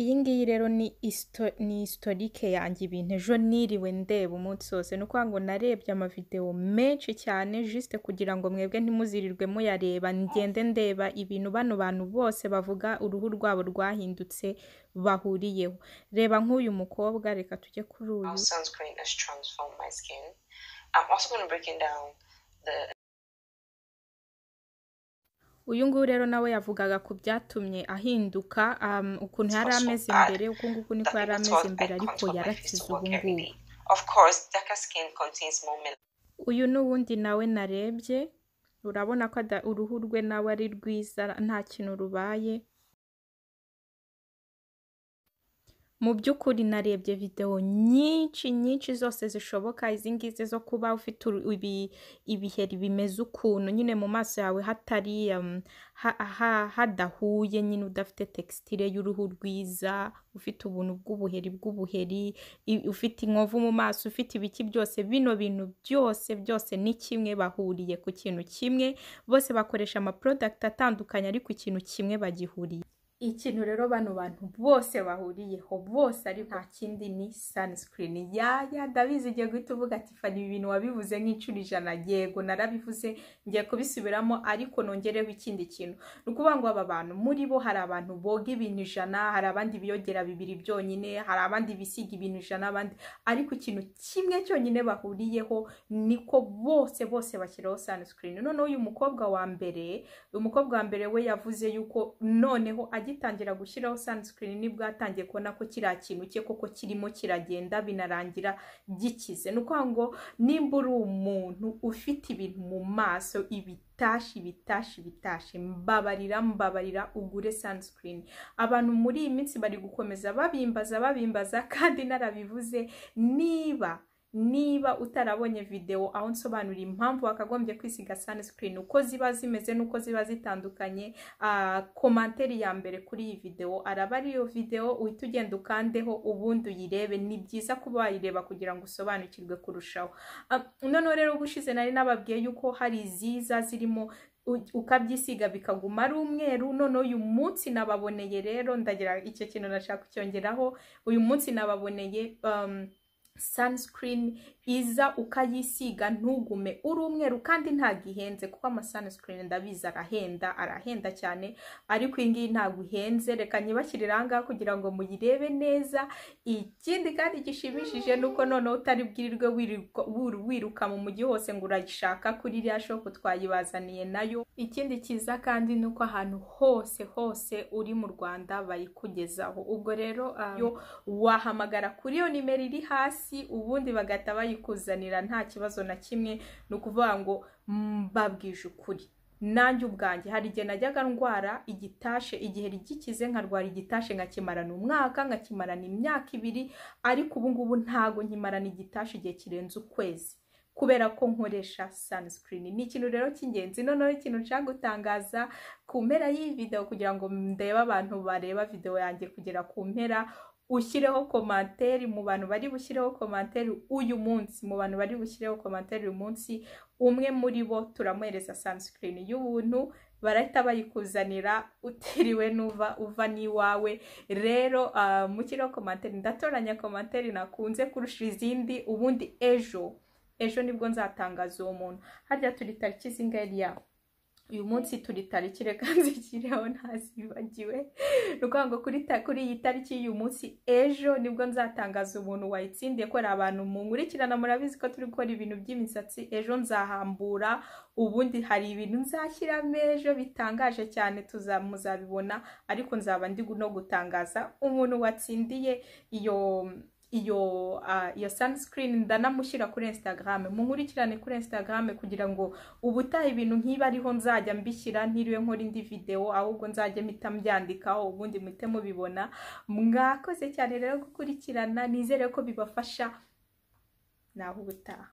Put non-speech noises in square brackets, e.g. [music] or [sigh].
Iyi ngiyi rero ni isitorike yanjye ibintu ejo niriwe ndeba umunsi wose, ni ukuvuga ngo narebye amavidewo menshi cyane jisite kugira ngo mwebwe ntimuzirirwe muyareba, ngende ndeba ibintu bano bantu bose bavuga uruhu rwabo rwahindutse bahuriyeho, reba nk'uyu mukobwa reka tujye kuri uyu. uyu nguyu rero nawe yavugaga ku byatumye ahinduka um, ukuntu yari ameze imbere uku nguku niko yari ameze imbere ariko yarakize ubu ngubu uyu n’ubundi nawe narebye urabona ko uruhu rwe nawe ari rwiza nta kintu rubaye mu by'ukuri narebye videwo nyinshi nyinshi zose zishoboka izi ngizi zo kuba ufite ibiheri bimeze ukuntu nyine mu maso yawe hatari um, hadahuye nyine udafite tegisitire y'uruhu rwiza ufite ubuntu bw'ubuheri bw'ubuheri ufite inkovu mu maso ufite ibiki byose bino bintu byose byose ni kimwe bahuriye ku kintu kimwe bose bakoresha amaporodagiti atandukanye ariko ikintu kimwe bagihuriye ikintu rero bano bantu bose bahuriyeho bose ariko nta kindi ni sunscreen yaya ndabizi igiye guhita uvuga ati fani ibi bintu wabivuze nk'inshuro ijana yego narabivuze ngiye kubisubiramo ariko nongereho ikindi kintu ni ukuvuga ngo aba bantu muri bo hari abantu boga ibintu ijana hari abandi biyongera bibiri byonyine hari abandi bisiga ibintu ijana abandi ariko ikintu kimwe cyonyine bahuriyeho niko bose bose bashyiraho sunscreen noneho uyu mukobwa wa mbere uyu mukobwa wa mbere we yavuze yuko noneho agiye agitangira gushyiraho sunscreen nibwo yatangiye kubona ko kiriya kintu cye koko kirimo kiragenda binarangira gikize ni ukuvuga ngo nimba uri umuntu ufite ibintu mu maso ibitashi bitashi bitashi mbabarira mbabarira ugure sunscreen abantu muri iyi minsi bari gukomeza babimbaza babimbaza kandi narabivuze niba niba utarabonye videwo aho nsobanurira impamvu wakagombye kwisiga sunscreen uko ziba zimeze n'uko ziba zitandukanye ah, komantere ya mbere kuri iyi videwo araba iyo videwo uhita ugenda ukandeho ubundi uyirebe ni byiza kuba wayireba kugira ngo usobanukirwe kurushaho ah, noneho rero ubushize nari nababwiye yuko hari iziza zirimo ukabyisiga bikaguma ari umweru none uyu munsi nababoneye rero ndagira icyo kintu nashaka kucyongeraho uyu munsi nababoneye um, sunscreen iza ukayisiga ntugume uri umweru kandi ntabwo ihenze kuko ama sunscreen ndabizi arahenda arahenda cyane ariko iyi ngiyi ntabwo ihenze reka nyibashyirire aha kugira ngo muyirebe neza ikindi kandi gishimishije ni uko noneho utari bwirirwe wiruka mu mujyi hose ngo urayishaka kuri iriya shopu twayibazaniye nayo ikindi cyiza kandi ni uko ahantu hose hose uri mu rwanda bayikugezaho ubwo rero ah. yo wahamagara kuri iyo nimero iri hasi hasi ubundi bagahita bayikuzanira nta kibazo na kimwe ni ukuvuga ngo mbabwije mm, ukuri nanjye ubwanjye hari igihe najyaga ndwara igitashe igihe rigikize nkarwara igitashe nkakimarana umwaka nkakimarana imyaka ibiri ariko ubu ntago nkimarana igitashe igihe kirenze ukwezi kubera ko nkoresha sunscreen ni ikintu rero cy'ingenzi noneho ikintu nshaka gutangaza ku mpera y'iyi video kugira ngo ndebe abantu bareba video yanjye kugera ku mpera ushyireho komantere mu bantu bari bushyireho komantere uyu munsi mu bantu bari bushyireho komantere uyu munsi umwe muri bo turamuhereza sunscreen y'ubuntu barahita bayikuzanira utiriwe nuva uva n'iwawe rero ah, mushyiraho komantere ndatoranya komantere nakunze kurusha izindi ubundi ejo ejo nibwo nzatangaza uwo muntu harya turi tariki zingahe yawe uyu munsi turi tariki reka [laughs] nzikireho ntazibagiwe ukuvuga ngo kuri iyi tariki y'uyu munsi ejo nibwo nzatangaza umuntu wayitsindiye ko ari abantu munkurikirana murabizi ko turi gukora ibintu by'imisatsi ejo nzahambura ubundi hari ibintu nzashyiramo ejo bitangaje cyane tuzamuzabibona ariko nzaba ndi no gutangaza umuntu watsindiye iyo iyo ah, iyo sunscreen ndanamushyira kuri instagram munkurikirane kuri instagram kugira ngo ubutaha ibintu nk'ibi ariho nzajya mbishyira ntiriwe nkora indi videwo ahubwo nzajya mpita mbyandikaho ubundi muhite mubibona mwakoze cyane rero gukurikirana nizere ko bibafasha naho ubutaha